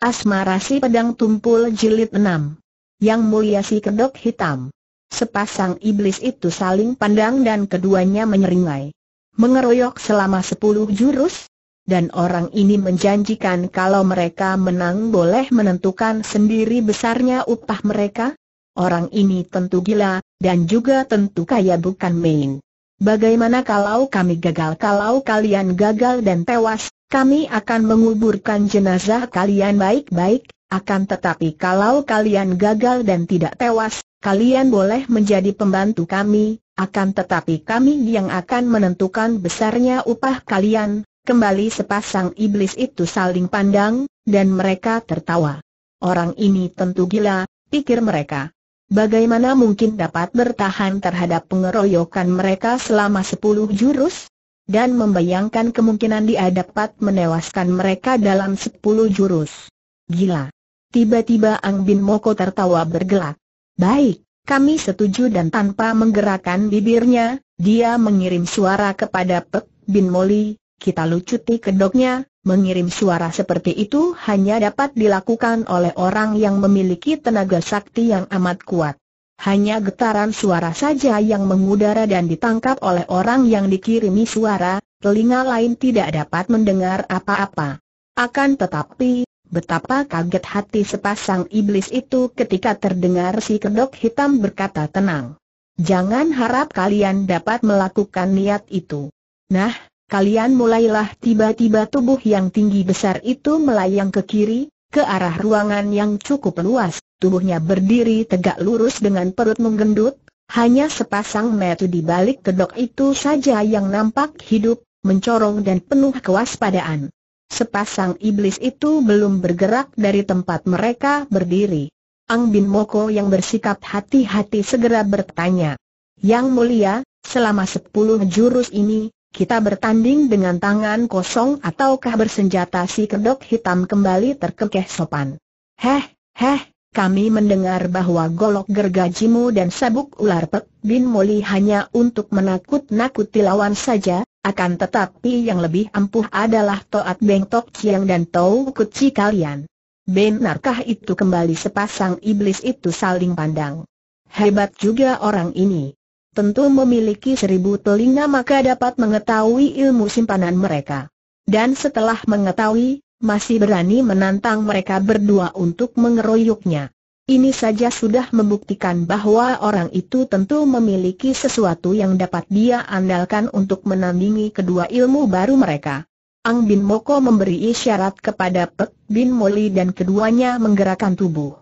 Asmara si pedang tumpul jilid enam, Yang mulia si kedok hitam. Sepasang iblis itu saling pandang dan keduanya menyeringai. Mengeroyok selama sepuluh jurus? Dan orang ini menjanjikan kalau mereka menang boleh menentukan sendiri besarnya upah mereka? Orang ini tentu gila, dan juga tentu kaya bukan main. Bagaimana kalau kami gagal kalau kalian gagal dan tewas, kami akan menguburkan jenazah kalian baik-baik, akan tetapi kalau kalian gagal dan tidak tewas, kalian boleh menjadi pembantu kami, akan tetapi kami yang akan menentukan besarnya upah kalian. Kembali sepasang iblis itu saling pandang, dan mereka tertawa. Orang ini tentu gila, pikir mereka. Bagaimana mungkin dapat bertahan terhadap pengeroyokan mereka selama sepuluh jurus? dan membayangkan kemungkinan dia dapat menewaskan mereka dalam sepuluh jurus. Gila. Tiba-tiba Ang Bin Moko tertawa bergelak. Baik, kami setuju dan tanpa menggerakkan bibirnya, dia mengirim suara kepada Pek Bin Moli, kita lucuti kedoknya, Mengirim suara seperti itu hanya dapat dilakukan oleh orang yang memiliki tenaga sakti yang amat kuat hanya getaran suara saja yang mengudara dan ditangkap oleh orang yang dikirimi suara, telinga lain tidak dapat mendengar apa-apa. Akan tetapi, betapa kaget hati sepasang iblis itu ketika terdengar si kedok hitam berkata tenang. Jangan harap kalian dapat melakukan niat itu. Nah, kalian mulailah tiba-tiba tubuh yang tinggi besar itu melayang ke kiri, ke arah ruangan yang cukup luas tubuhnya berdiri tegak lurus dengan perut menggendut, hanya sepasang metu di balik kedok itu saja yang nampak hidup, mencorong dan penuh kewaspadaan. Sepasang iblis itu belum bergerak dari tempat mereka berdiri. Ang Bin Moko yang bersikap hati-hati segera bertanya. Yang mulia, selama sepuluh jurus ini, kita bertanding dengan tangan kosong ataukah bersenjata si kedok hitam kembali terkekeh sopan. Heh, heh, kami mendengar bahwa golok gergajimu dan sabuk ular pek bin moli hanya untuk menakut-nakuti lawan saja, akan tetapi yang lebih ampuh adalah Toat Beng Tok Chiang dan Tau Kuci kalian. Benarkah itu kembali sepasang iblis itu saling pandang? Hebat juga orang ini. Tentu memiliki seribu telinga maka dapat mengetahui ilmu simpanan mereka. Dan setelah mengetahui, masih berani menantang mereka berdua untuk mengeroyoknya. Ini saja sudah membuktikan bahwa orang itu tentu memiliki sesuatu yang dapat dia andalkan untuk menandingi kedua ilmu baru mereka. Ang Bin Moko memberi isyarat kepada Pek Bin Moli dan keduanya menggerakkan tubuh.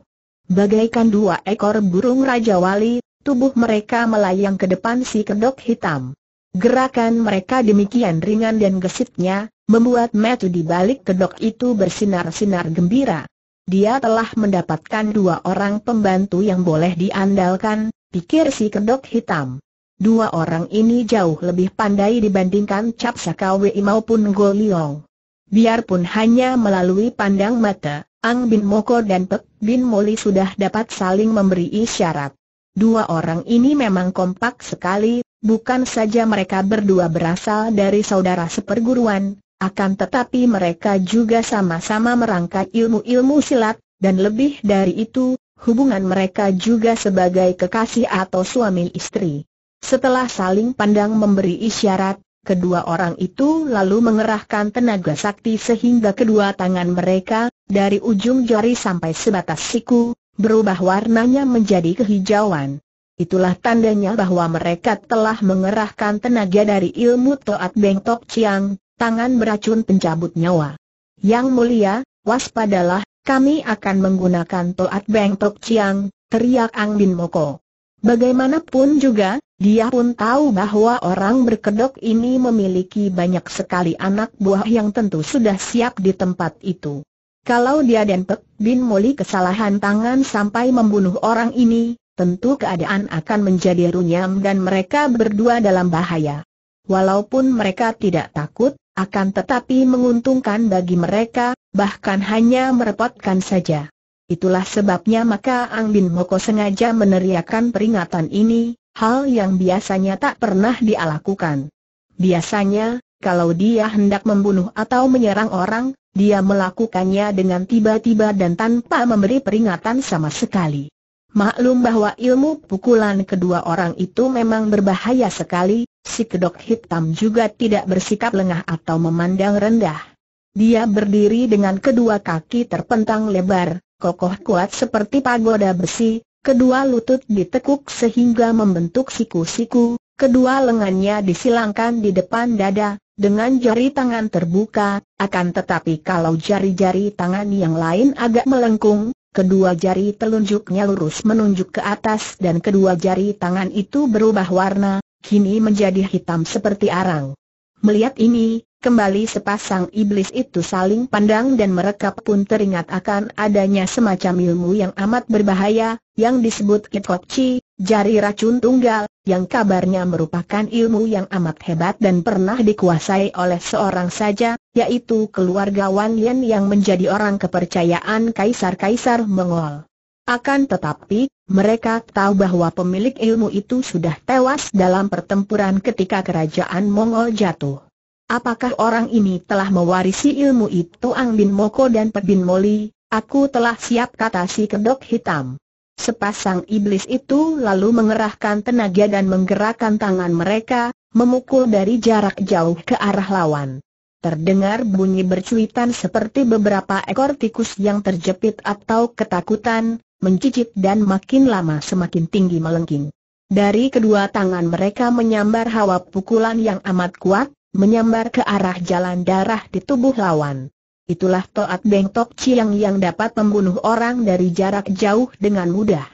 Bagaikan dua ekor burung Raja Wali, tubuh mereka melayang ke depan si kedok hitam. Gerakan mereka demikian ringan dan gesitnya, membuat metu di balik kedok itu bersinar-sinar gembira. Dia telah mendapatkan dua orang pembantu yang boleh diandalkan, pikir si kedok hitam. Dua orang ini jauh lebih pandai dibandingkan Cap Sakawi maupun Goliong. Biarpun hanya melalui pandang mata, Ang Bin Moko dan Pek Bin Moli sudah dapat saling memberi isyarat. Dua orang ini memang kompak sekali, bukan saja mereka berdua berasal dari saudara seperguruan, akan tetapi mereka juga sama-sama merangkai ilmu-ilmu silat, dan lebih dari itu, hubungan mereka juga sebagai kekasih atau suami istri. Setelah saling pandang memberi isyarat, kedua orang itu lalu mengerahkan tenaga sakti sehingga kedua tangan mereka, dari ujung jari sampai sebatas siku, berubah warnanya menjadi kehijauan. Itulah tandanya bahwa mereka telah mengerahkan tenaga dari ilmu Toat Beng Tok Chiang, tangan beracun pencabut nyawa. Yang mulia, waspadalah, kami akan menggunakan toat Beng Tok Chiang, teriak Ang Bin Moko. Bagaimanapun juga, dia pun tahu bahwa orang berkedok ini memiliki banyak sekali anak buah yang tentu sudah siap di tempat itu. Kalau dia dan Pek Bin Moli kesalahan tangan sampai membunuh orang ini, tentu keadaan akan menjadi runyam dan mereka berdua dalam bahaya. Walaupun mereka tidak takut, akan tetapi menguntungkan bagi mereka, bahkan hanya merepotkan saja. Itulah sebabnya maka Ang Bin Moko sengaja meneriakkan peringatan ini, hal yang biasanya tak pernah dia lakukan. Biasanya, kalau dia hendak membunuh atau menyerang orang, dia melakukannya dengan tiba-tiba dan tanpa memberi peringatan sama sekali. Maklum bahwa ilmu pukulan kedua orang itu memang berbahaya sekali, si kedok hitam juga tidak bersikap lengah atau memandang rendah. Dia berdiri dengan kedua kaki terpentang lebar, kokoh kuat seperti pagoda besi, kedua lutut ditekuk sehingga membentuk siku-siku, kedua lengannya disilangkan di depan dada, dengan jari tangan terbuka, akan tetapi kalau jari-jari tangan yang lain agak melengkung, kedua jari telunjuknya lurus menunjuk ke atas dan kedua jari tangan itu berubah warna, kini menjadi hitam seperti arang. Melihat ini, kembali sepasang iblis itu saling pandang dan mereka pun teringat akan adanya semacam ilmu yang amat berbahaya, yang disebut Kitokci, Jari racun tunggal, yang kabarnya merupakan ilmu yang amat hebat dan pernah dikuasai oleh seorang saja, yaitu keluarga Wan Yan yang menjadi orang kepercayaan Kaisar-Kaisar Mongol. Akan tetapi, mereka tahu bahwa pemilik ilmu itu sudah tewas dalam pertempuran ketika kerajaan Mongol jatuh. Apakah orang ini telah mewarisi ilmu itu Ang Bin Moko dan Pebin Moli, aku telah siap kata si kedok hitam. Sepasang iblis itu lalu mengerahkan tenaga dan menggerakkan tangan mereka, memukul dari jarak jauh ke arah lawan. Terdengar bunyi bercuitan seperti beberapa ekor tikus yang terjepit atau ketakutan, mencicit dan makin lama semakin tinggi melengking. Dari kedua tangan mereka menyambar hawa pukulan yang amat kuat, menyambar ke arah jalan darah di tubuh lawan itulah Toat Beng Tok Chiang yang dapat membunuh orang dari jarak jauh dengan mudah.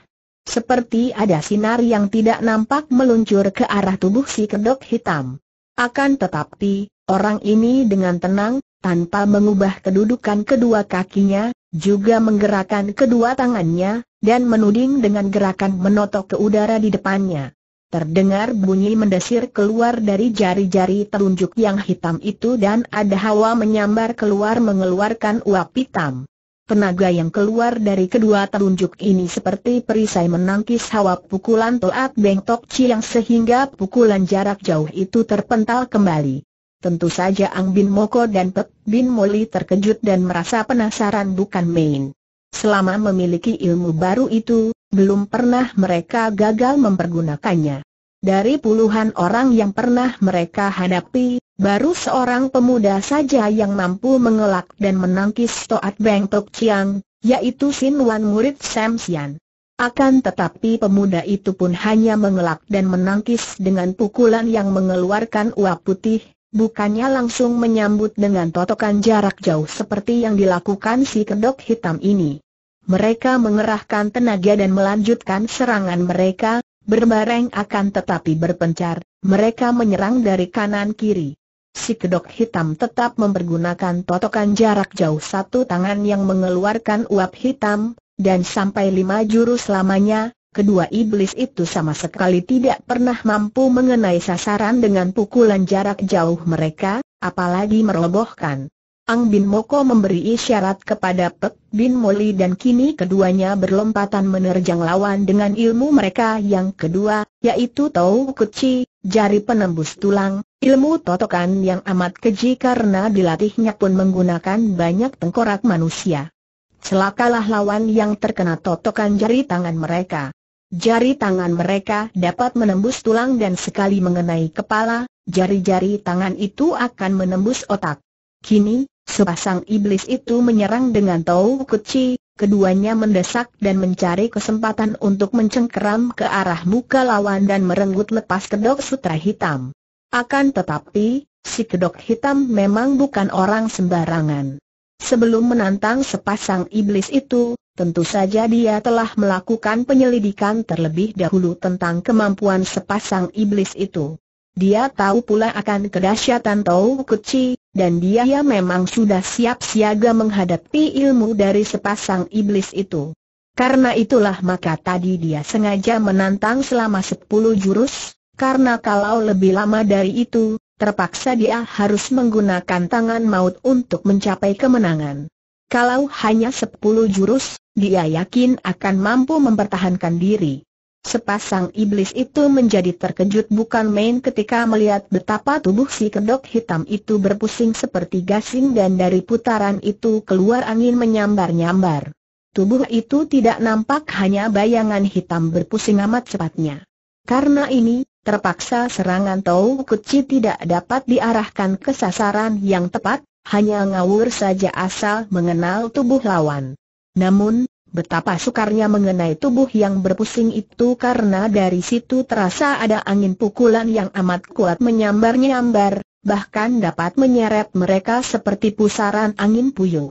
Seperti ada sinar yang tidak nampak meluncur ke arah tubuh si kedok hitam. Akan tetapi, orang ini dengan tenang, tanpa mengubah kedudukan kedua kakinya, juga menggerakkan kedua tangannya, dan menuding dengan gerakan menotok ke udara di depannya. Terdengar bunyi mendesir keluar dari jari-jari telunjuk yang hitam itu dan ada hawa menyambar keluar mengeluarkan uap hitam. Tenaga yang keluar dari kedua telunjuk ini seperti perisai menangkis hawa pukulan Toat Beng Tok yang sehingga pukulan jarak jauh itu terpental kembali. Tentu saja Ang Bin Moko dan Pek Bin Moli terkejut dan merasa penasaran bukan main. Selama memiliki ilmu baru itu, belum pernah mereka gagal mempergunakannya. Dari puluhan orang yang pernah mereka hadapi, baru seorang pemuda saja yang mampu mengelak dan menangkis Toat Beng Tok Chiang, yaitu Sin Wan murid Sam Sian. Akan tetapi pemuda itu pun hanya mengelak dan menangkis dengan pukulan yang mengeluarkan uap putih, bukannya langsung menyambut dengan totokan jarak jauh seperti yang dilakukan si kedok hitam ini mereka mengerahkan tenaga dan melanjutkan serangan mereka, berbareng akan tetapi berpencar, mereka menyerang dari kanan kiri. Si kedok hitam tetap mempergunakan totokan jarak jauh satu tangan yang mengeluarkan uap hitam, dan sampai lima jurus selamanya, kedua iblis itu sama sekali tidak pernah mampu mengenai sasaran dengan pukulan jarak jauh mereka, apalagi merobohkan. Ang Bin Moko memberi isyarat kepada Pek Bin Moli dan kini keduanya berlompatan menerjang lawan dengan ilmu mereka yang kedua, yaitu Tau Kuci, jari penembus tulang, ilmu totokan yang amat keji karena dilatihnya pun menggunakan banyak tengkorak manusia. Celakalah lawan yang terkena totokan jari tangan mereka. Jari tangan mereka dapat menembus tulang dan sekali mengenai kepala, jari-jari tangan itu akan menembus otak. Kini, Sepasang iblis itu menyerang dengan tau kuci, keduanya mendesak dan mencari kesempatan untuk mencengkeram ke arah muka lawan dan merenggut lepas kedok sutra hitam. Akan tetapi, si kedok hitam memang bukan orang sembarangan. Sebelum menantang sepasang iblis itu, tentu saja dia telah melakukan penyelidikan terlebih dahulu tentang kemampuan sepasang iblis itu. Dia tahu pula akan kedahsyatan Tau Kuci, dan dia ya memang sudah siap siaga menghadapi ilmu dari sepasang iblis itu. Karena itulah maka tadi dia sengaja menantang selama sepuluh jurus, karena kalau lebih lama dari itu, terpaksa dia harus menggunakan tangan maut untuk mencapai kemenangan. Kalau hanya sepuluh jurus, dia yakin akan mampu mempertahankan diri. Sepasang iblis itu menjadi terkejut bukan main ketika melihat betapa tubuh si kedok hitam itu berpusing seperti gasing dan dari putaran itu keluar angin menyambar-nyambar. Tubuh itu tidak nampak hanya bayangan hitam berpusing amat cepatnya. Karena ini, terpaksa serangan Tau Kuci tidak dapat diarahkan ke sasaran yang tepat, hanya ngawur saja asal mengenal tubuh lawan. Namun, Betapa sukarnya mengenai tubuh yang berpusing itu karena dari situ terasa ada angin pukulan yang amat kuat menyambar-nyambar, bahkan dapat menyeret mereka seperti pusaran angin puyuh.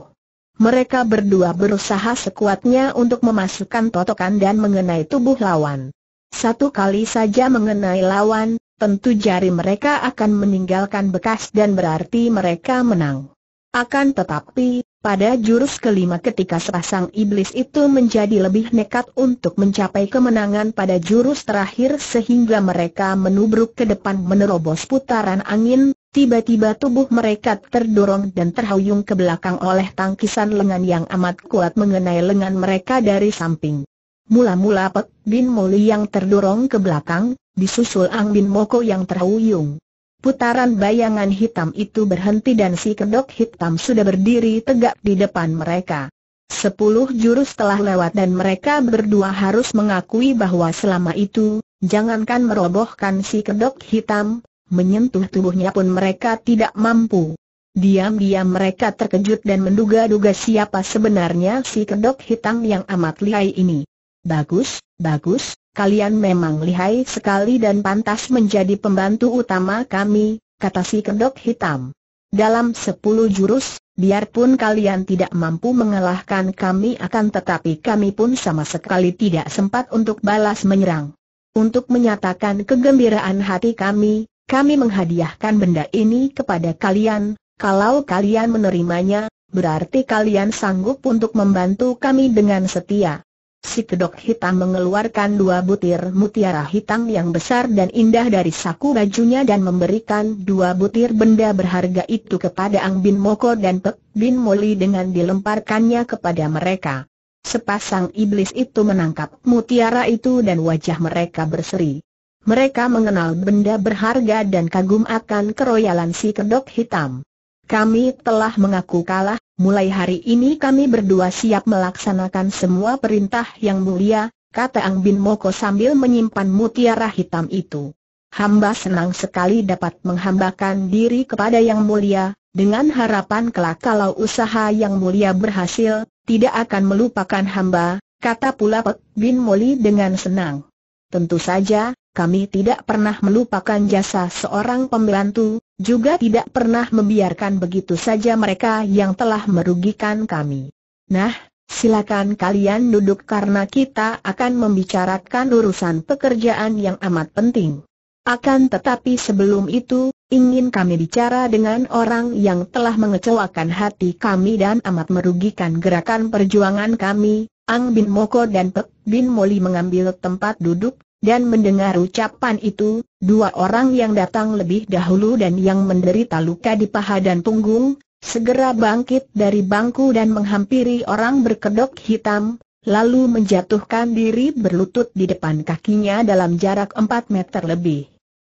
Mereka berdua berusaha sekuatnya untuk memasukkan totokan dan mengenai tubuh lawan. Satu kali saja mengenai lawan, tentu jari mereka akan meninggalkan bekas dan berarti mereka menang. Akan tetapi, pada jurus kelima ketika sepasang iblis itu menjadi lebih nekat untuk mencapai kemenangan pada jurus terakhir sehingga mereka menubruk ke depan menerobos putaran angin, tiba-tiba tubuh mereka terdorong dan terhuyung ke belakang oleh tangkisan lengan yang amat kuat mengenai lengan mereka dari samping. Mula-mula Pek Bin Moli yang terdorong ke belakang, disusul Ang Bin Moko yang terhuyung. Putaran bayangan hitam itu berhenti dan si kedok hitam sudah berdiri tegak di depan mereka. Sepuluh jurus telah lewat dan mereka berdua harus mengakui bahwa selama itu, jangankan merobohkan si kedok hitam, menyentuh tubuhnya pun mereka tidak mampu. Diam-diam mereka terkejut dan menduga-duga siapa sebenarnya si kedok hitam yang amat lihai ini. Bagus, bagus, kalian memang lihai sekali dan pantas menjadi pembantu utama kami, kata si kedok hitam. Dalam sepuluh jurus, biarpun kalian tidak mampu mengalahkan kami akan tetapi kami pun sama sekali tidak sempat untuk balas menyerang. Untuk menyatakan kegembiraan hati kami, kami menghadiahkan benda ini kepada kalian, kalau kalian menerimanya, berarti kalian sanggup untuk membantu kami dengan setia si kedok hitam mengeluarkan dua butir mutiara hitam yang besar dan indah dari saku bajunya dan memberikan dua butir benda berharga itu kepada Ang Bin Moko dan Pek Bin Moli dengan dilemparkannya kepada mereka. Sepasang iblis itu menangkap mutiara itu dan wajah mereka berseri. Mereka mengenal benda berharga dan kagum akan keroyalan si kedok hitam. Kami telah mengaku kalah, mulai hari ini kami berdua siap melaksanakan semua perintah yang mulia, kata Ang Bin Moko sambil menyimpan mutiara hitam itu. Hamba senang sekali dapat menghambakan diri kepada Yang Mulia, dengan harapan kelak kalau usaha Yang Mulia berhasil, tidak akan melupakan hamba, kata pula Pek Bin Moli dengan senang. Tentu saja, kami tidak pernah melupakan jasa seorang pembantu, juga tidak pernah membiarkan begitu saja mereka yang telah merugikan kami. Nah, silakan kalian duduk karena kita akan membicarakan urusan pekerjaan yang amat penting. Akan tetapi sebelum itu, ingin kami bicara dengan orang yang telah mengecewakan hati kami dan amat merugikan gerakan perjuangan kami. Ang Bin Moko dan Pek Bin Moli mengambil tempat duduk, dan mendengar ucapan itu, dua orang yang datang lebih dahulu dan yang menderita luka di paha dan punggung, segera bangkit dari bangku dan menghampiri orang berkedok hitam, lalu menjatuhkan diri berlutut di depan kakinya dalam jarak 4 meter lebih.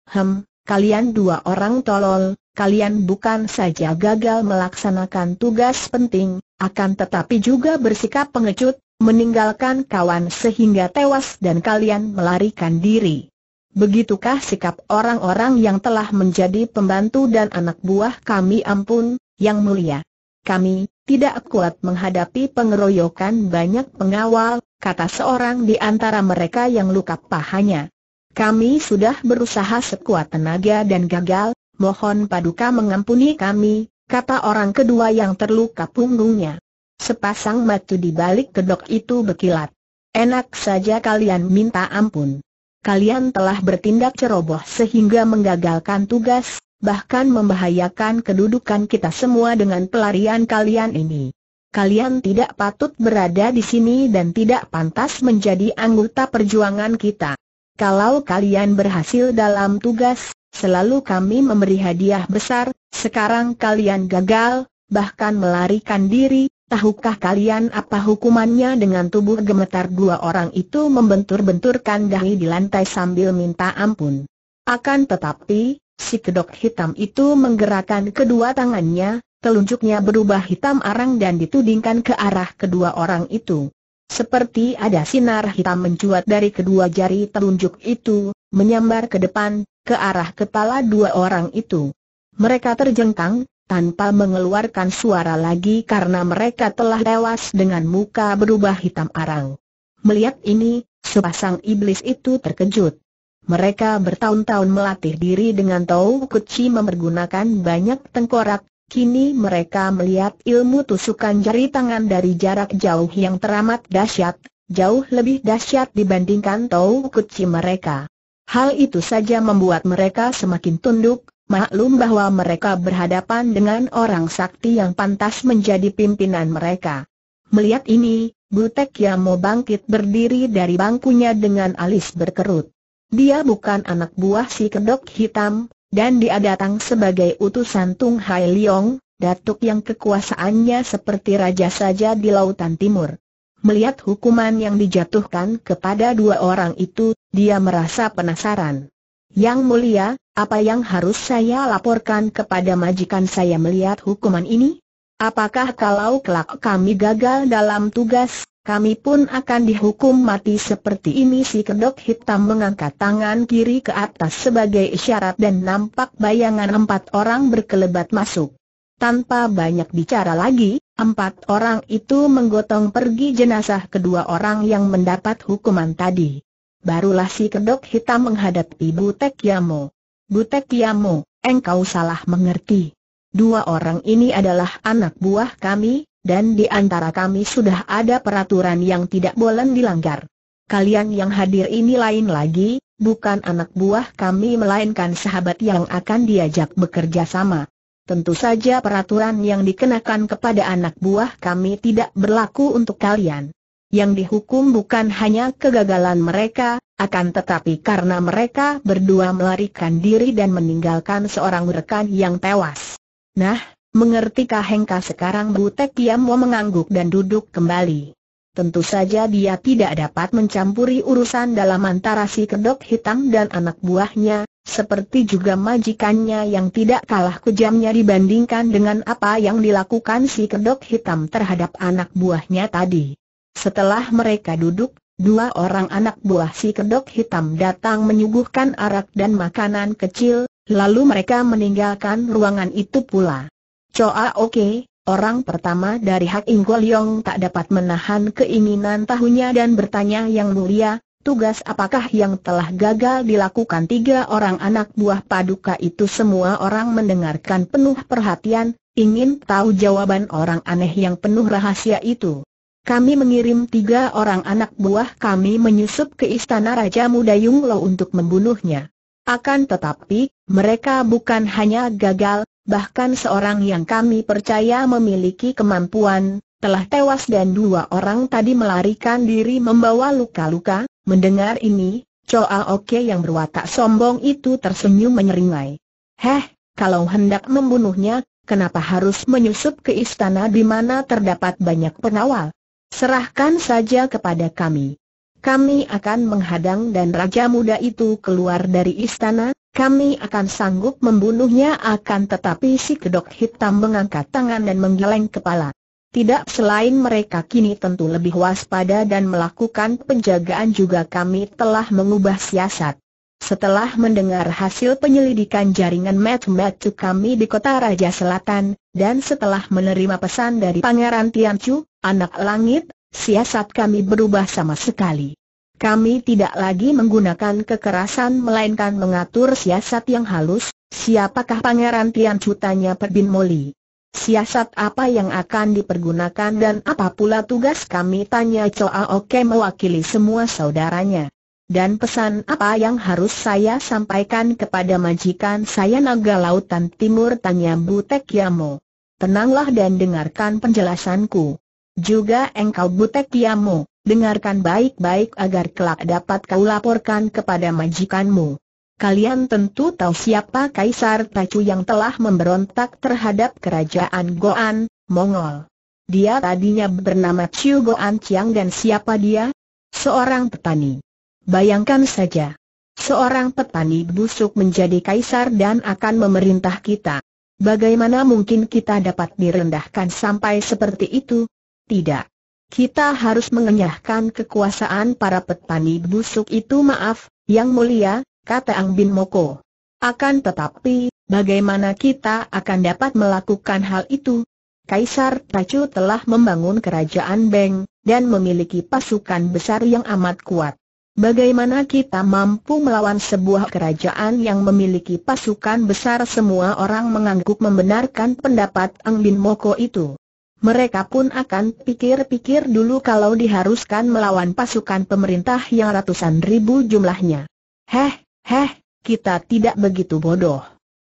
Hem, kalian dua orang tolol, kalian bukan saja gagal melaksanakan tugas penting, akan tetapi juga bersikap pengecut, meninggalkan kawan sehingga tewas dan kalian melarikan diri. Begitukah sikap orang-orang yang telah menjadi pembantu dan anak buah kami ampun, yang mulia. Kami, tidak kuat menghadapi pengeroyokan banyak pengawal, kata seorang di antara mereka yang luka pahanya. Kami sudah berusaha sekuat tenaga dan gagal, mohon paduka mengampuni kami, kata orang kedua yang terluka punggungnya. Sepasang mata di balik kedok itu berkilat. Enak saja kalian minta ampun. Kalian telah bertindak ceroboh sehingga menggagalkan tugas, bahkan membahayakan kedudukan kita semua dengan pelarian kalian ini. Kalian tidak patut berada di sini dan tidak pantas menjadi anggota perjuangan kita. Kalau kalian berhasil dalam tugas, selalu kami memberi hadiah besar, sekarang kalian gagal, bahkan melarikan diri, Tahukah kalian apa hukumannya dengan tubuh gemetar dua orang itu membentur-benturkan dahi di lantai sambil minta ampun? Akan tetapi, si kedok hitam itu menggerakkan kedua tangannya, telunjuknya berubah hitam arang dan ditudingkan ke arah kedua orang itu. Seperti ada sinar hitam mencuat dari kedua jari telunjuk itu, menyambar ke depan, ke arah kepala dua orang itu. Mereka terjengkang, tanpa mengeluarkan suara lagi karena mereka telah tewas dengan muka berubah hitam arang. Melihat ini, sepasang iblis itu terkejut. Mereka bertahun-tahun melatih diri dengan tahu kuci mempergunakan banyak tengkorak, kini mereka melihat ilmu tusukan jari tangan dari jarak jauh yang teramat dahsyat, jauh lebih dahsyat dibandingkan tahu kuci mereka. Hal itu saja membuat mereka semakin tunduk, maklum bahwa mereka berhadapan dengan orang sakti yang pantas menjadi pimpinan mereka. Melihat ini, Butek Yamo bangkit berdiri dari bangkunya dengan alis berkerut. Dia bukan anak buah si kedok hitam, dan dia datang sebagai utusan Tung Hai Leong, datuk yang kekuasaannya seperti raja saja di lautan timur. Melihat hukuman yang dijatuhkan kepada dua orang itu, dia merasa penasaran. Yang mulia, apa yang harus saya laporkan kepada majikan saya melihat hukuman ini? Apakah kalau kelak kami gagal dalam tugas, kami pun akan dihukum mati seperti ini si kedok hitam mengangkat tangan kiri ke atas sebagai isyarat dan nampak bayangan empat orang berkelebat masuk. Tanpa banyak bicara lagi, empat orang itu menggotong pergi jenazah kedua orang yang mendapat hukuman tadi barulah si kedok hitam menghadapi Butek Yamo. Butek Yamo, engkau salah mengerti. Dua orang ini adalah anak buah kami, dan di antara kami sudah ada peraturan yang tidak boleh dilanggar. Kalian yang hadir ini lain lagi, bukan anak buah kami melainkan sahabat yang akan diajak bekerja sama. Tentu saja peraturan yang dikenakan kepada anak buah kami tidak berlaku untuk kalian yang dihukum bukan hanya kegagalan mereka, akan tetapi karena mereka berdua melarikan diri dan meninggalkan seorang rekan yang tewas. Nah, mengertikah Hengka sekarang Bu Butek mau mengangguk dan duduk kembali. Tentu saja dia tidak dapat mencampuri urusan dalam antara si kedok hitam dan anak buahnya, seperti juga majikannya yang tidak kalah kejamnya dibandingkan dengan apa yang dilakukan si kedok hitam terhadap anak buahnya tadi. Setelah mereka duduk, dua orang anak buah si kedok hitam datang menyuguhkan arak dan makanan kecil, lalu mereka meninggalkan ruangan itu pula. Choa Oke, orang pertama dari Hak Yong tak dapat menahan keinginan tahunya dan bertanya yang mulia, tugas apakah yang telah gagal dilakukan tiga orang anak buah paduka itu semua orang mendengarkan penuh perhatian, ingin tahu jawaban orang aneh yang penuh rahasia itu. Kami mengirim tiga orang anak buah kami menyusup ke istana Raja Muda Yunglo untuk membunuhnya. Akan tetapi, mereka bukan hanya gagal, bahkan seorang yang kami percaya memiliki kemampuan, telah tewas dan dua orang tadi melarikan diri membawa luka-luka. Mendengar ini, Coa Oke yang berwatak sombong itu tersenyum menyeringai. Heh, kalau hendak membunuhnya, kenapa harus menyusup ke istana di mana terdapat banyak pengawal? Serahkan saja kepada kami. Kami akan menghadang dan raja muda itu keluar dari istana, kami akan sanggup membunuhnya akan tetapi si kedok hitam mengangkat tangan dan menggeleng kepala. Tidak selain mereka kini tentu lebih waspada dan melakukan penjagaan juga kami telah mengubah siasat. Setelah mendengar hasil penyelidikan jaringan Mat-Matu kami di kota Raja Selatan, dan setelah menerima pesan dari Pangeran Tianchu, Anak langit, siasat kami berubah sama sekali. Kami tidak lagi menggunakan kekerasan melainkan mengatur siasat yang halus, siapakah Pangeran Tian Cutanya Perbin Moli? Siasat apa yang akan dipergunakan dan apa pula tugas kami tanya Choa Oke mewakili semua saudaranya. Dan pesan apa yang harus saya sampaikan kepada majikan saya Naga Lautan Timur tanya Butek Yamo. Tenanglah dan dengarkan penjelasanku juga engkau butek piamu, dengarkan baik-baik agar kelak dapat kau laporkan kepada majikanmu. Kalian tentu tahu siapa Kaisar Pacu yang telah memberontak terhadap kerajaan Goan, Mongol. Dia tadinya bernama Chiu Goan Chiang dan siapa dia? Seorang petani. Bayangkan saja. Seorang petani busuk menjadi kaisar dan akan memerintah kita. Bagaimana mungkin kita dapat direndahkan sampai seperti itu? Tidak. Kita harus mengenyahkan kekuasaan para petani busuk itu maaf, yang mulia, kata Ang Bin Moko. Akan tetapi, bagaimana kita akan dapat melakukan hal itu? Kaisar Tacu telah membangun kerajaan Beng, dan memiliki pasukan besar yang amat kuat. Bagaimana kita mampu melawan sebuah kerajaan yang memiliki pasukan besar semua orang mengangguk membenarkan pendapat Ang Bin Moko itu. Mereka pun akan pikir-pikir dulu kalau diharuskan melawan pasukan pemerintah yang ratusan ribu jumlahnya. Heh, heh, kita tidak begitu bodoh.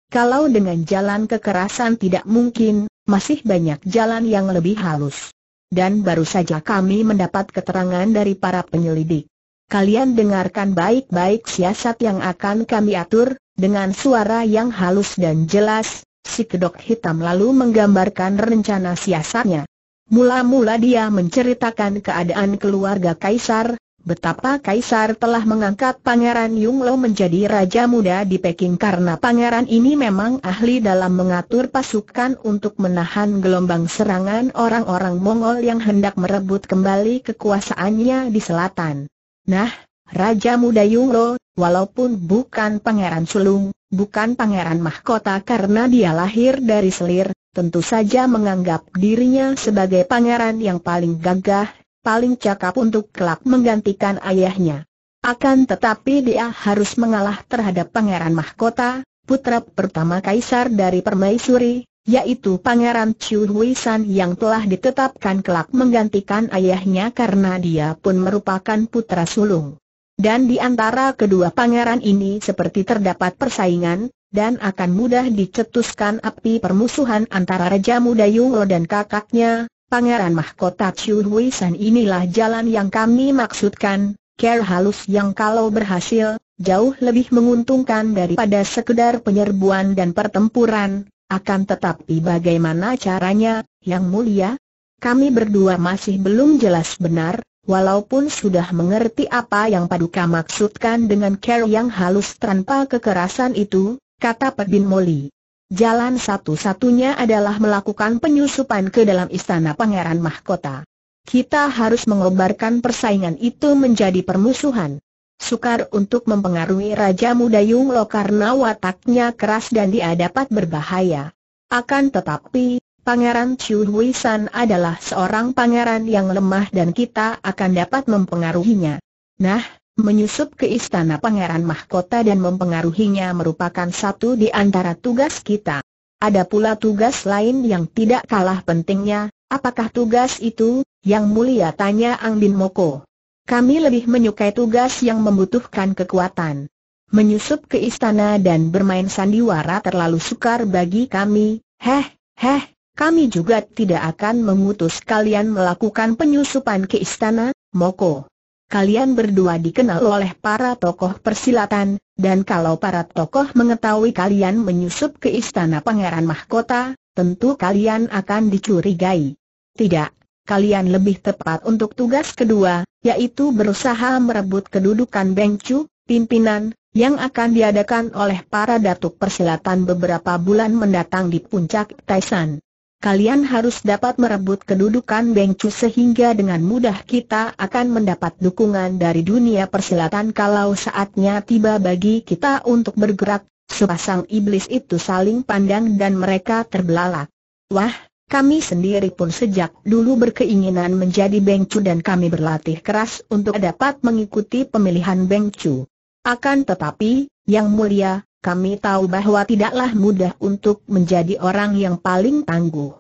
Kalau dengan jalan kekerasan tidak mungkin, masih banyak jalan yang lebih halus. Dan baru saja kami mendapat keterangan dari para penyelidik. Kalian dengarkan baik-baik siasat yang akan kami atur, dengan suara yang halus dan jelas, Si kedok hitam lalu menggambarkan rencana siasatnya. Mula-mula dia menceritakan keadaan keluarga Kaisar, betapa Kaisar telah mengangkat Pangeran Yunglo menjadi raja muda di Peking karena pangeran ini memang ahli dalam mengatur pasukan untuk menahan gelombang serangan orang-orang Mongol yang hendak merebut kembali kekuasaannya di selatan. Nah, Raja Muda Yunglo, walaupun bukan pangeran sulung, bukan pangeran mahkota karena dia lahir dari selir, tentu saja menganggap dirinya sebagai pangeran yang paling gagah, paling cakap untuk kelak menggantikan ayahnya. Akan tetapi dia harus mengalah terhadap pangeran mahkota, putra pertama kaisar dari Permaisuri, yaitu Pangeran Chiu Hui San yang telah ditetapkan kelak menggantikan ayahnya karena dia pun merupakan putra sulung. Dan di antara kedua pangeran ini seperti terdapat persaingan, dan akan mudah dicetuskan api permusuhan antara Raja Muda Yungo dan kakaknya, Pangeran Mahkota Chiu Hui San inilah jalan yang kami maksudkan, care halus yang kalau berhasil, jauh lebih menguntungkan daripada sekedar penyerbuan dan pertempuran, akan tetapi bagaimana caranya, yang mulia? Kami berdua masih belum jelas benar, Walaupun sudah mengerti apa yang Paduka maksudkan dengan care yang halus tanpa kekerasan itu, kata Pedin Moli. Jalan satu-satunya adalah melakukan penyusupan ke dalam istana Pangeran Mahkota. Kita harus mengobarkan persaingan itu menjadi permusuhan. Sukar untuk mempengaruhi Raja Muda Yung karena wataknya keras dan dia dapat berbahaya. Akan tetapi, Pangeran Chu Hui San adalah seorang pangeran yang lemah dan kita akan dapat mempengaruhinya. Nah, menyusup ke istana pangeran mahkota dan mempengaruhinya merupakan satu di antara tugas kita. Ada pula tugas lain yang tidak kalah pentingnya, apakah tugas itu, yang mulia tanya Ang Bin Moko. Kami lebih menyukai tugas yang membutuhkan kekuatan. Menyusup ke istana dan bermain sandiwara terlalu sukar bagi kami, heh, heh, kami juga tidak akan mengutus kalian melakukan penyusupan ke istana, Moko. Kalian berdua dikenal oleh para tokoh persilatan, dan kalau para tokoh mengetahui kalian menyusup ke istana pangeran mahkota, tentu kalian akan dicurigai. Tidak, kalian lebih tepat untuk tugas kedua, yaitu berusaha merebut kedudukan Bengcu, pimpinan, yang akan diadakan oleh para datuk persilatan beberapa bulan mendatang di puncak Taisan kalian harus dapat merebut kedudukan Bengcu sehingga dengan mudah kita akan mendapat dukungan dari dunia persilatan kalau saatnya tiba bagi kita untuk bergerak. Sepasang iblis itu saling pandang dan mereka terbelalak. Wah, kami sendiri pun sejak dulu berkeinginan menjadi Bengcu dan kami berlatih keras untuk dapat mengikuti pemilihan Bengcu. Akan tetapi, Yang Mulia, kami tahu bahwa tidaklah mudah untuk menjadi orang yang paling tangguh.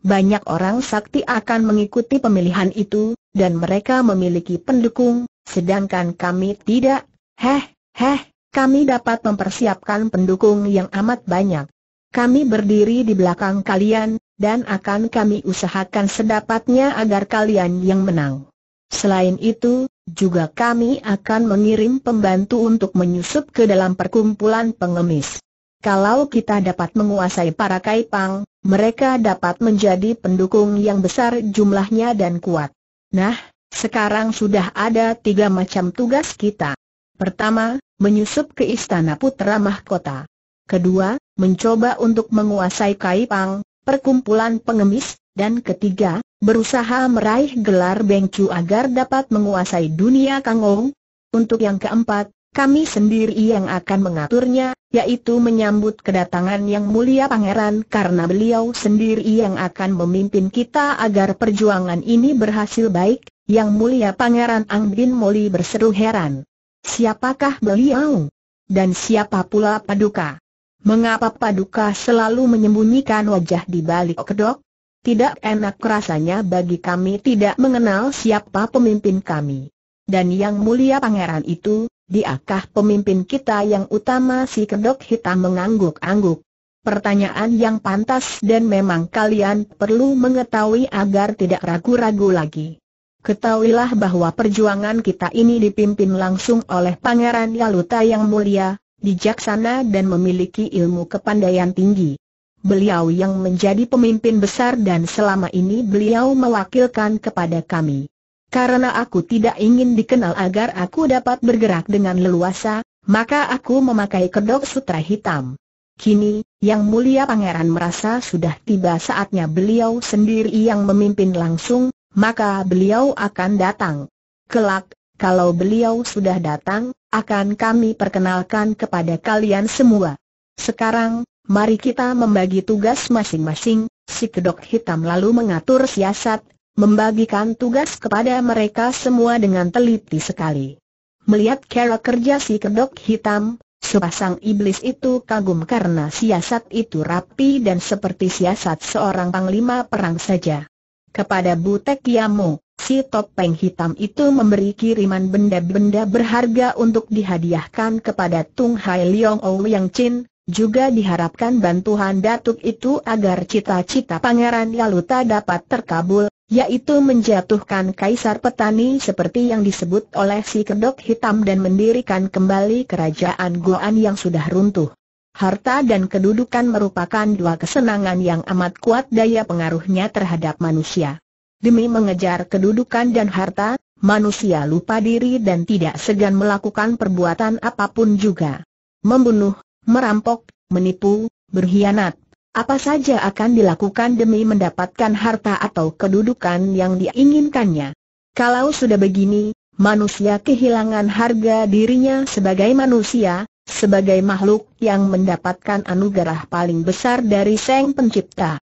Banyak orang sakti akan mengikuti pemilihan itu, dan mereka memiliki pendukung, sedangkan kami tidak. Heh, heh, kami dapat mempersiapkan pendukung yang amat banyak. Kami berdiri di belakang kalian, dan akan kami usahakan sedapatnya agar kalian yang menang. Selain itu, juga kami akan mengirim pembantu untuk menyusup ke dalam perkumpulan pengemis. Kalau kita dapat menguasai para kaipang, mereka dapat menjadi pendukung yang besar jumlahnya dan kuat. Nah, sekarang sudah ada tiga macam tugas kita. Pertama, menyusup ke Istana Putra Mahkota. Kedua, mencoba untuk menguasai Kaipang, perkumpulan pengemis, dan ketiga, berusaha meraih gelar Beng agar dapat menguasai dunia Kangong. Untuk yang keempat, kami sendiri yang akan mengaturnya, yaitu menyambut kedatangan yang mulia pangeran karena beliau sendiri yang akan memimpin kita agar perjuangan ini berhasil baik, yang mulia pangeran Ang Bin Moli berseru heran. Siapakah beliau? Dan siapa pula Paduka? Mengapa Paduka selalu menyembunyikan wajah di balik kedok? Tidak enak rasanya bagi kami tidak mengenal siapa pemimpin kami. Dan yang mulia pangeran itu, diakah pemimpin kita yang utama si kedok hitam mengangguk-angguk? Pertanyaan yang pantas dan memang kalian perlu mengetahui agar tidak ragu-ragu lagi. Ketahuilah bahwa perjuangan kita ini dipimpin langsung oleh Pangeran Yaluta yang mulia, bijaksana dan memiliki ilmu kepandaian tinggi beliau yang menjadi pemimpin besar dan selama ini beliau mewakilkan kepada kami. Karena aku tidak ingin dikenal agar aku dapat bergerak dengan leluasa, maka aku memakai kedok sutra hitam. Kini, Yang Mulia Pangeran merasa sudah tiba saatnya beliau sendiri yang memimpin langsung, maka beliau akan datang. Kelak, kalau beliau sudah datang, akan kami perkenalkan kepada kalian semua. Sekarang, mari kita membagi tugas masing-masing, si kedok hitam lalu mengatur siasat, membagikan tugas kepada mereka semua dengan teliti sekali. Melihat cara kerja si kedok hitam, sepasang iblis itu kagum karena siasat itu rapi dan seperti siasat seorang panglima perang saja. Kepada Butek Yamu, si topeng hitam itu memberi kiriman benda-benda berharga untuk dihadiahkan kepada Tung Hai Leong Ou Yang Chin, juga diharapkan bantuan Datuk itu agar cita-cita Pangeran Galuta dapat terkabul, yaitu menjatuhkan Kaisar Petani seperti yang disebut oleh si kedok hitam dan mendirikan kembali kerajaan Goan yang sudah runtuh. Harta dan kedudukan merupakan dua kesenangan yang amat kuat daya pengaruhnya terhadap manusia. Demi mengejar kedudukan dan harta, manusia lupa diri dan tidak segan melakukan perbuatan apapun juga. Membunuh, merampok, menipu, berkhianat. Apa saja akan dilakukan demi mendapatkan harta atau kedudukan yang diinginkannya. Kalau sudah begini, manusia kehilangan harga dirinya sebagai manusia, sebagai makhluk yang mendapatkan anugerah paling besar dari Sang Pencipta.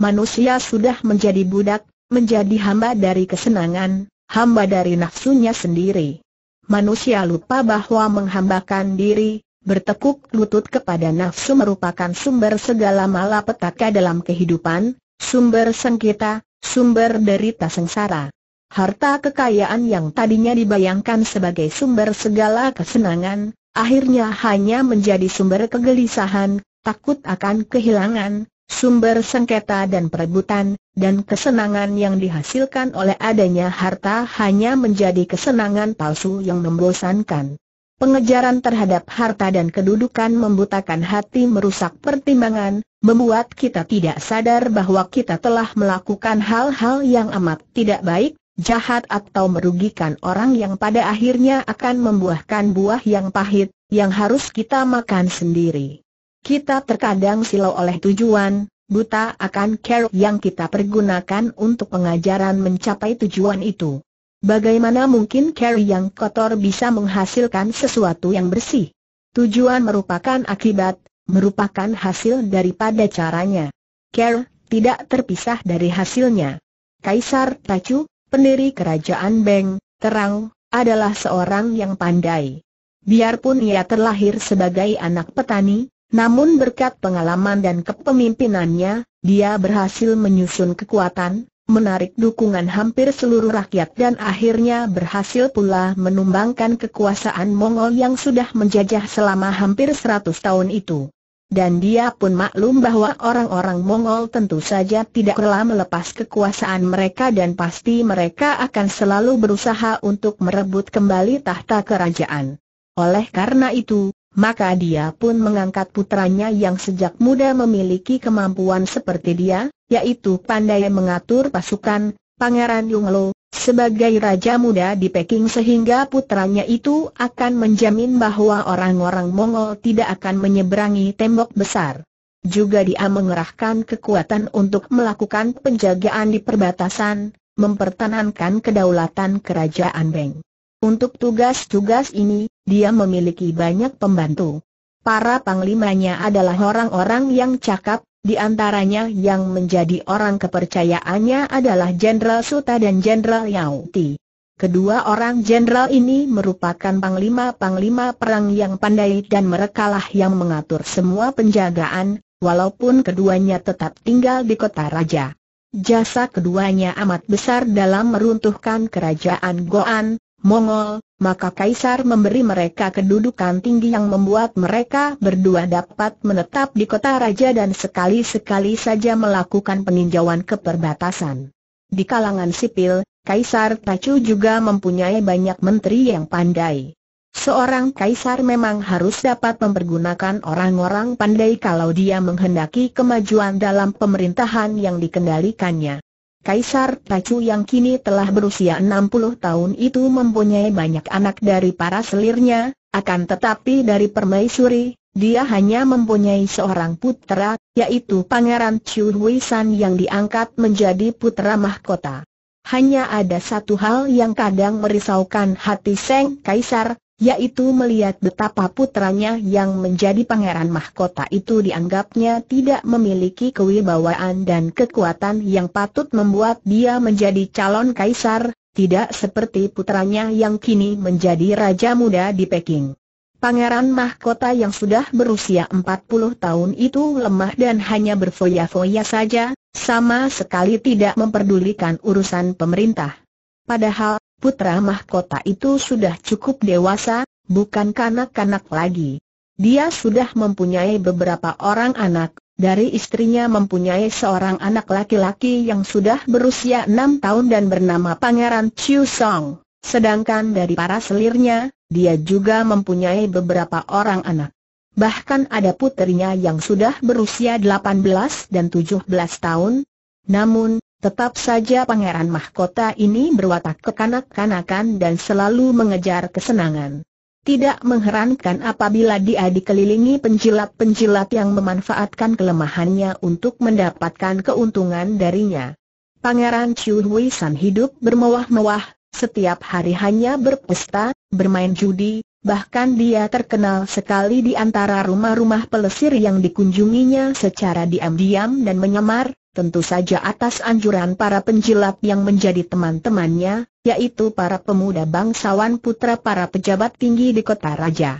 Manusia sudah menjadi budak, menjadi hamba dari kesenangan, hamba dari nafsunya sendiri. Manusia lupa bahwa menghambakan diri, Bertekuk lutut kepada nafsu merupakan sumber segala malapetaka dalam kehidupan, sumber sengketa, sumber derita sengsara. Harta kekayaan yang tadinya dibayangkan sebagai sumber segala kesenangan, akhirnya hanya menjadi sumber kegelisahan, takut akan kehilangan, sumber sengketa dan perebutan, dan kesenangan yang dihasilkan oleh adanya harta hanya menjadi kesenangan palsu yang membosankan. Pengejaran terhadap harta dan kedudukan membutakan hati merusak pertimbangan, membuat kita tidak sadar bahwa kita telah melakukan hal-hal yang amat tidak baik, jahat atau merugikan orang yang pada akhirnya akan membuahkan buah yang pahit, yang harus kita makan sendiri. Kita terkadang silau oleh tujuan, buta akan care yang kita pergunakan untuk pengajaran mencapai tujuan itu. Bagaimana mungkin keri yang kotor bisa menghasilkan sesuatu yang bersih? Tujuan merupakan akibat, merupakan hasil daripada caranya. Ker tidak terpisah dari hasilnya. Kaisar Tacu, pendiri kerajaan Beng, terang, adalah seorang yang pandai. Biarpun ia terlahir sebagai anak petani, namun berkat pengalaman dan kepemimpinannya, dia berhasil menyusun kekuatan, menarik dukungan hampir seluruh rakyat dan akhirnya berhasil pula menumbangkan kekuasaan Mongol yang sudah menjajah selama hampir 100 tahun itu. Dan dia pun maklum bahwa orang-orang Mongol tentu saja tidak rela melepas kekuasaan mereka dan pasti mereka akan selalu berusaha untuk merebut kembali tahta kerajaan. Oleh karena itu, maka dia pun mengangkat putranya yang sejak muda memiliki kemampuan seperti dia, yaitu pandai mengatur pasukan, Pangeran Yunglo, sebagai raja muda di Peking sehingga putranya itu akan menjamin bahwa orang-orang Mongol tidak akan menyeberangi tembok besar. Juga dia mengerahkan kekuatan untuk melakukan penjagaan di perbatasan, mempertahankan kedaulatan kerajaan Beng. Untuk tugas-tugas ini, dia memiliki banyak pembantu. Para panglimanya adalah orang-orang yang cakap, di antaranya yang menjadi orang kepercayaannya adalah Jenderal Suta dan Jenderal Yao Ti. Kedua orang jenderal ini merupakan panglima-panglima perang yang pandai dan merekalah yang mengatur semua penjagaan, walaupun keduanya tetap tinggal di kota raja. Jasa keduanya amat besar dalam meruntuhkan kerajaan Goan, Mongol, maka Kaisar memberi mereka kedudukan tinggi yang membuat mereka berdua dapat menetap di kota raja dan sekali-sekali saja melakukan peninjauan ke perbatasan. Di kalangan sipil, Kaisar Tacu juga mempunyai banyak menteri yang pandai. Seorang kaisar memang harus dapat mempergunakan orang-orang pandai kalau dia menghendaki kemajuan dalam pemerintahan yang dikendalikannya. Kaisar Pacu yang kini telah berusia 60 tahun itu mempunyai banyak anak dari para selirnya, akan tetapi dari permaisuri, dia hanya mempunyai seorang putra, yaitu Pangeran Chu Hui San yang diangkat menjadi putra mahkota. Hanya ada satu hal yang kadang merisaukan hati Seng Kaisar, yaitu melihat betapa putranya yang menjadi pangeran mahkota itu dianggapnya tidak memiliki kewibawaan dan kekuatan yang patut membuat dia menjadi calon kaisar, tidak seperti putranya yang kini menjadi raja muda di Peking. Pangeran mahkota yang sudah berusia 40 tahun itu lemah dan hanya berfoya-foya saja, sama sekali tidak memperdulikan urusan pemerintah. Padahal putra mahkota itu sudah cukup dewasa, bukan kanak-kanak lagi. Dia sudah mempunyai beberapa orang anak, dari istrinya mempunyai seorang anak laki-laki yang sudah berusia enam tahun dan bernama Pangeran Chiu Song. Sedangkan dari para selirnya, dia juga mempunyai beberapa orang anak. Bahkan ada putrinya yang sudah berusia 18 dan 17 tahun, namun, tetap saja pangeran mahkota ini berwatak kekanak-kanakan dan selalu mengejar kesenangan. Tidak mengherankan apabila dia dikelilingi penjilat-penjilat yang memanfaatkan kelemahannya untuk mendapatkan keuntungan darinya. Pangeran Chu Hui San hidup bermewah-mewah, setiap hari hanya berpesta, bermain judi, Bahkan dia terkenal sekali di antara rumah-rumah pelesir yang dikunjunginya secara diam-diam dan menyamar, tentu saja atas anjuran para penjilat yang menjadi teman-temannya, yaitu para pemuda bangsawan putra para pejabat tinggi di kota raja.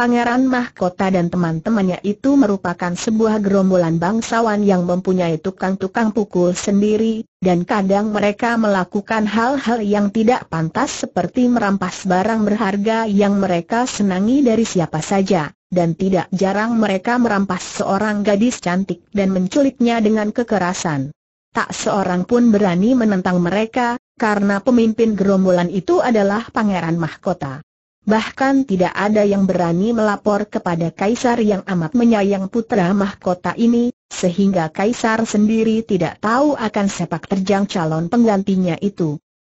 Pangeran Mahkota dan teman-temannya itu merupakan sebuah gerombolan bangsawan yang mempunyai tukang-tukang pukul sendiri, dan kadang mereka melakukan hal-hal yang tidak pantas seperti merampas barang berharga yang mereka senangi dari siapa saja, dan tidak jarang mereka merampas seorang gadis cantik dan menculiknya dengan kekerasan. Tak seorang pun berani menentang mereka, karena pemimpin gerombolan itu adalah Pangeran Mahkota. Bahkan tidak ada yang berani melapor kepada Kaisar yang amat menyayang putra mahkota ini, sehingga Kaisar sendiri tidak tahu akan sepak terjang calon penggantinya itu.